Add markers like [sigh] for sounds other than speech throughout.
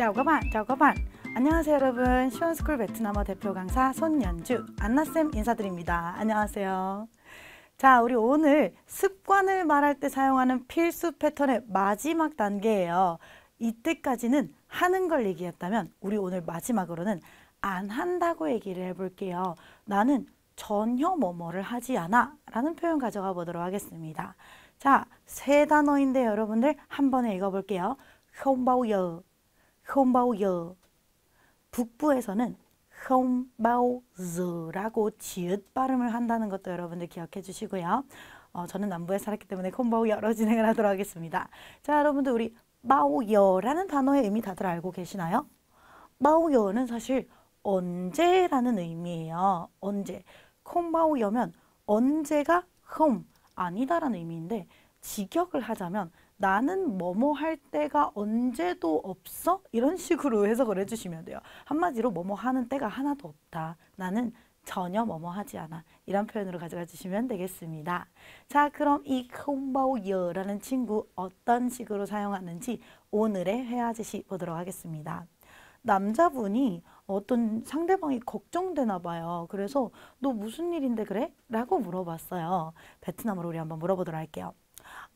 Chào các bạn, chào các bạn. 안녕하세요 여러분. 시원스쿨 베트남어 대표 강사 손연주, 안나쌤 인사드립니다. 안녕하세요. 자, 우리 오늘 습관을 말할 때 사용하는 필수 패턴의 마지막 단계예요. 이때까지는 하는 걸 얘기했다면 우리 오늘 마지막으로는 안 한다고 얘기를 해볼게요. 나는 전혀 뭐뭐를 하지 않아 라는 표현 가져가 보도록 하겠습니다. 자, 세 단어인데 여러분들 한 번에 읽어볼게요. k h ô n không bao giờ. 북부에서는 không bao gi라고 지읒 발음을 한다는 것도 여러분들 기억해 주시고요. 어, 저는 남부에 살았기 때문에 콤보 여러 [laughs] 진행을 하도록 하겠습니다. 자, 여러분들 우리 마오여라는 단어의 의미 다들 알고 계시나요? 마오여는 사실 언제라는 의미예요. 언제. 콤바오여면 언제가 홈 아니다라는 의미인데 직역을 하자면 나는 뭐뭐 할 때가 언제도 없어? 이런 식으로 해석을 해주시면 돼요. 한마디로 뭐뭐 하는 때가 하나도 없다. 나는 전혀 뭐뭐 하지 않아. 이런 표현으로 가져가 주시면 되겠습니다. 자, 그럼 이 콤바오여라는 친구 어떤 식으로 사용하는지 오늘의 회화 제시 보도록 하겠습니다. 남자분이 어떤 상대방이 걱정되나 봐요. 그래서 너 무슨 일인데 그래? 라고 물어봤어요. 베트남어로 우리 한번 물어보도록 할게요.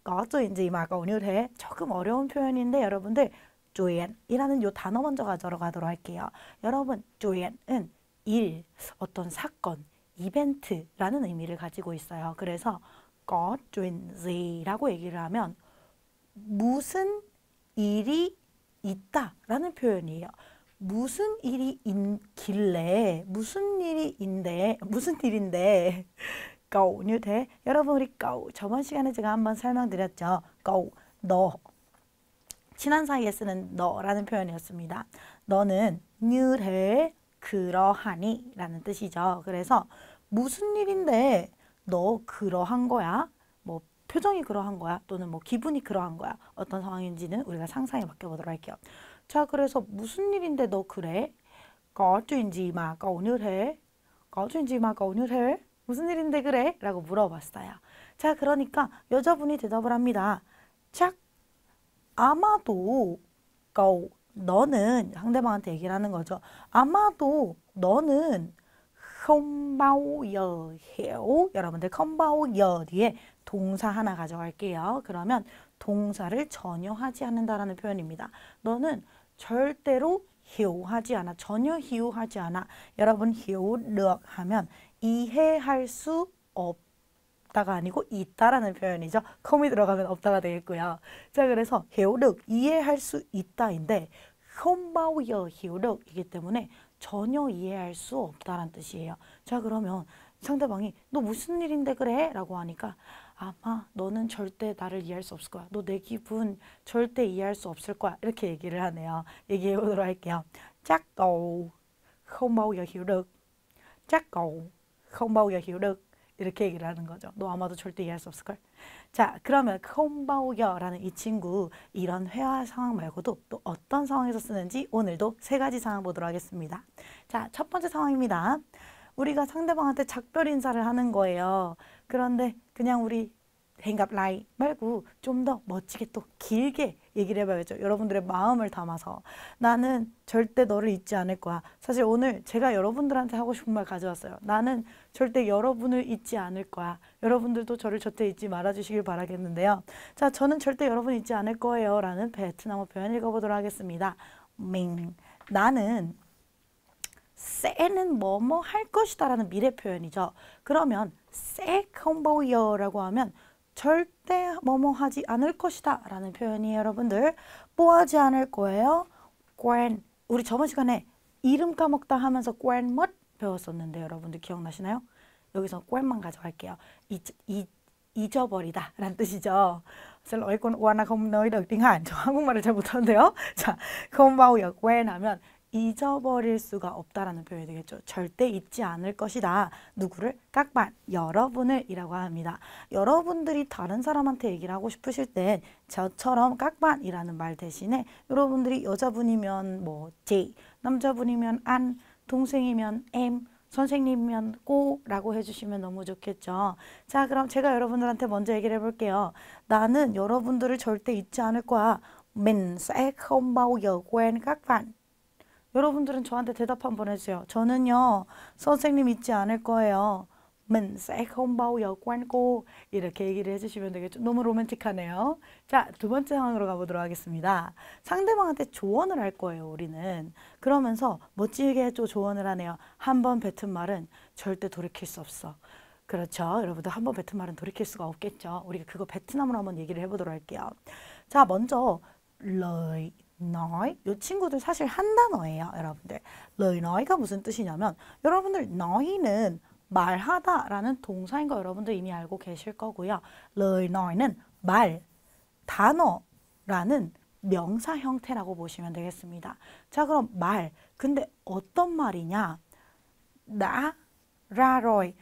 có 인지 마가 오늘 대 조금 어려운 표현인데 여러분들 조연이라는 요 단어 먼저 가져가도록 할게요. 여러분 조연은 일, 어떤 사건, 이벤트라는 의미를 가지고 있어요. 그래서 거 조인지라고 얘기를 하면 무슨 일이 있다라는 표현이에요. 무슨 일이 있길래 무슨 일이 인데 무슨 일인데 go 뉴 e 대 여러분 우리 go 저번 시간에 제가 한번 설명드렸죠. go 너 친한 사이에 쓰는 너라는 표현이었습니다. 너는 뉴 e 그러하니 라는 뜻이죠. 그래서 무슨 일인데 너 그러한 거야? 뭐 표정이 그러한 거야? 또는 뭐 기분이 그러한 거야? 어떤 상황인지는 우리가 상상에 맡겨보도록 할게요. 자 그래서 무슨 일인데 너 그래? có c 지마 y 오 n gì mà 지마 u 오 h ư 무슨 일인데 그래? 라고 물어봤어요. 자, 그러니까 여자분이 대답을 합니다. 착, 아마도, 그 너는, 상대방한테 얘기를 하는 거죠. 아마도 너는 컴바오여 해요. 여러분들 컴바오여 뒤에 동사 하나 가져갈게요. 그러면 동사를 전혀 하지 않는다라는 표현입니다. 너는 절대로 희우하지 않아. 전혀 희우하지 않아. 여러분 희우력 하면 이해할 수 없다가 아니고 있다라는 표현이죠. c 이 들어가면 없다가 되겠고요. 자, 그래서 h i ể 이해할 수 있다인데 không h i 이기 때문에 전혀 이해할 수 없다라는 뜻이에요. 자, 그러면 상대방이 너 무슨 일인데 그래? 라고 하니까 아마 너는 절대 나를 이해할 수 없을 거야. 너 내 기분 절대 이해할 수 없을 거야. 이렇게 얘기를 하네요. 얘기해 보도록 할게요. 짝고 không b a 짝고 không 이렇게 얘기를 하는 거죠. 너 아마도 절대 이해할 수 없을걸. 자, 그러면 콤바오겨라는 이 친구 이런 회화 상황 말고도 또 어떤 상황에서 쓰는지 오늘도 세 가지 상황 보도록 하겠습니다. 자, 첫 번째 상황입니다. 우리가 상대방한테 작별 인사를 하는 거예요. 그런데 그냥 우리 행갑 라인 말고 좀 더 멋지게 또 길게 얘기를 해봐야죠. 여러분들의 마음을 담아서 나는 절대 너를 잊지 않을 거야. 사실 오늘 제가 여러분들한테 하고 싶은 말 가져왔어요. 나는 절대 여러분을 잊지 않을 거야. 여러분들도 저를 절대 잊지 말아주시길 바라겠는데요. 자, 저는 절대 여러분 잊지 않을 거예요. 라는 베트남어 표현 읽어보도록 하겠습니다. 밍. 나는 세는 뭐 뭐 할 것이다 라는 미래 표현이죠. 그러면 세 컴보이어라고 하면 절대 뭐뭐 하지 않을 것이다 라는 표현이 여러분들 뽀하지 않을 거예요. quen 우리 저번 시간에 이름 까먹다 하면서 quen m 배웠었는데 여러분들 기억나시나요? 여기서 quen 만 가져갈게요. 잊, 잊, 잊어버리다 라는 뜻이죠. Xin lỗi con Oana 저 한국말을 잘 못하는데요. 자, không bao g 하면 잊어버릴 수가 없다라는 표현이 되겠죠. 절대 잊지 않을 것이다. 누구를? 깍반, 여러분을 이라고 합니다. 여러분들이 다른 사람한테 얘기를 하고 싶으실 때 저처럼 깍반이라는 말 대신에 여러분들이 여자분이면 뭐 J, 남자분이면 안, 동생이면 M, 선생님이면 꼬라고 해주시면 너무 좋겠죠. 자 그럼 제가 여러분들한테 먼저 얘기를 해볼게요. 나는 여러분들을 절대 잊지 않을 거야. 맨 ì n 바오 여고엔 깍반 여러분들은 저한테 대답 한번 해주세요. 저는요, 선생님 잊지 않을 거예요. mình sẽ k h ô 이렇게 얘기를 해주시면 되겠죠. 너무 로맨틱하네요. 자, 두 번째 상황으로 가보도록 하겠습니다. 상대방한테 조언을 할 거예요, 우리는. 그러면서 멋지게 또 조언을 하네요. 한 번 뱉은 말은 절대 돌이킬 수 없어. 그렇죠. 여러분들 한 번 뱉은 말은 돌이킬 수가 없겠죠. 우리가 그거 베트남으로 한번 얘기를 해보도록 할게요. 자, 먼저 러 ờ 너 ó i 이 친구들 사실 한 단어예요 여러분들 너 ờ i n 가 무슨 뜻이냐면 여러분들 너희는 말하다라는 동사인 거 여러분들 이미 알고 계실 거고요 너 ờ i n 는말 단어라는 명사 형태라고 보시면 되겠습니다 자 그럼 말 근데 어떤 말이냐 나라로이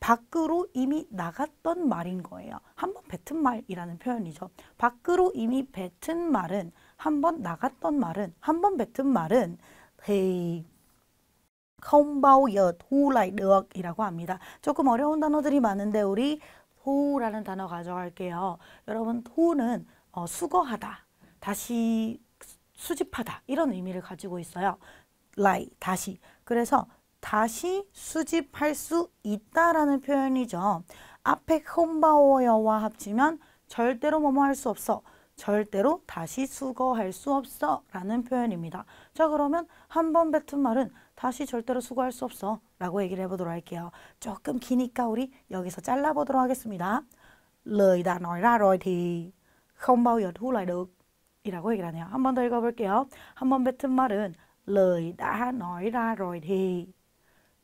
밖으로 이미 나갔던 말인 거예요 한번 뱉은 말이라는 표현이죠 밖으로 이미 뱉은 말은 한번 나갔던 말은 한 번 뱉은 말은 헤이 không bao giờ t 이라고 합니다. 조금 어려운 단어들이 많은데 우리 t 라는 단어 가져갈게요. 여러분 t 는 어, 수거하다, 다시 수집하다 이런 의미를 가지고 있어요. 라이 다시 그래서 다시 수집할 수 있다라는 표현이죠. 앞에 컴바오어와 합치면 절대로 뭐뭐 할 수 없어. 절대로 다시 수거할 수 없어 라는 표현입니다. 자 그러면 한번 뱉은 말은 다시 절대로 수거할 수 없어 라고 얘기를 해보도록 할게요. 조금 기니까 우리 여기서 잘라보도록 하겠습니다. lời đã nói ra rồi thì không bao giờ thu lại được 이라고 얘기를 하네요. 한 번 더 읽어볼게요. 한번 뱉은 말은 lời đã nói ra rồi thì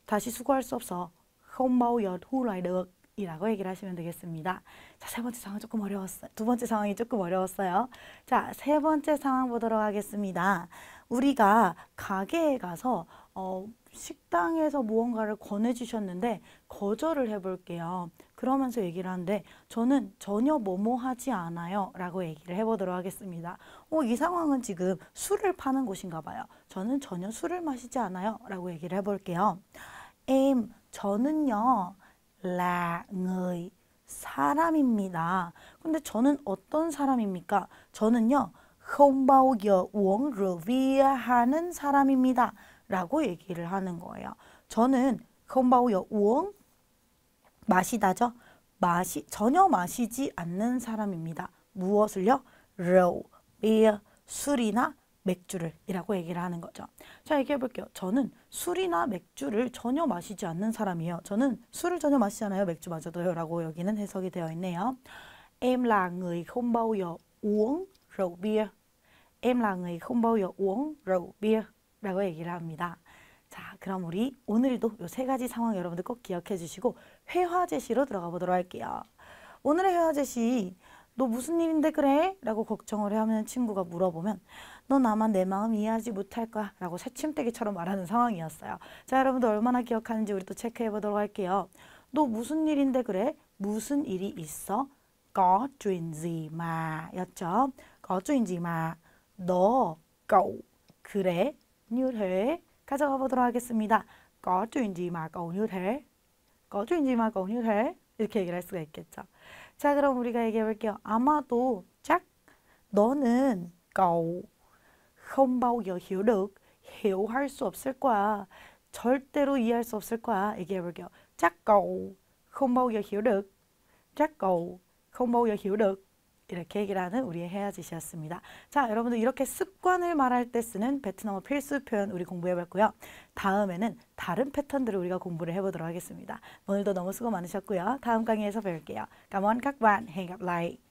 다시 수거할 수 없어 không bao giờ thu lại được 이라고 얘기를 하시면 되겠습니다. 자, 세 번째 상황 조금 어려웠어요. 두 번째 상황이 조금 어려웠어요. 자, 세 번째 상황 보도록 하겠습니다. 우리가 가게에 가서 어, 식당에서 무언가를 권해주셨는데 거절을 해볼게요. 그러면서 얘기를 하는데 저는 전혀 뭐뭐하지 않아요 라고 얘기를 해보도록 하겠습니다. 어, 이 상황은 지금 술을 파는 곳인가 봐요. 저는 전혀 술을 마시지 않아요 라고 얘기를 해볼게요. 엠, 저는요. là người 사람입니다. 근데 저는 어떤 사람입니까? 저는요. không bao giờ uống rượu bia 하는 사람입니다. 라고 얘기를 하는 거예요. 저는 không bao giờ uống 마시다죠. 마시 전혀 마시지 않는 사람입니다. 무엇을요? rượu, beer, 술이나 맥주를 이라고 얘기를 하는 거죠. 자 얘기해 볼게요. 저는 술이나 맥주를 전혀 마시지 않는 사람이에요. 저는 술을 전혀 마시잖아요 맥주 마셔도요 라고 여기는 해석이 되어 있네요. Em là người không bao giờ uống rượu bia. Em là người không bao giờ uống rượu bia 라고 얘기를 합니다. 자 그럼 우리 오늘도 이세 가지 상황 여러분들 꼭 기억해 주시고 회화 제시로 들어가 보도록 할게요. 오늘의 회화 제시 너 무슨 일인데 그래? 라고 걱정을 하는 친구가 물어보면 너 나만 내 마음 이해하지 못할 거야 라고 새침대기처럼 말하는 상황이었어요. 자 여러분들 얼마나 기억하는지 우리 또 체크해 보도록 할게요. 너 무슨 일인데 그래? 무슨 일이 있어? có c h u 였죠? có c h u y gì 그래, n h 가져가 보도록 하겠습니다. có c h u gì mà cậu n h gì mà 이렇게 얘기를 할 수가 있겠죠. 자, 그럼 우리가 얘기해 볼게요. 아마도 chắc 너는 cậu không bao giờ hiểu được hiểu 할수 없을 거야. 절대로 이해할 수 없을 거야. 얘기해 볼게요. chắc cậu không bao giờ hiểu được. chắc cậu không bao giờ hiểu được. 이렇게 얘기를 하는 우리의 헤야짓이었습니다 자, 여러분들 이렇게 습관을 말할 때 쓰는 베트남어 필수 표현 우리 공부해봤고요. 다음에는 다른 패턴들을 우리가 공부를 해보도록 하겠습니다. 오늘도 너무 수고 많으셨고요. 다음 강의에서 뵐게요 감원 각반 n các b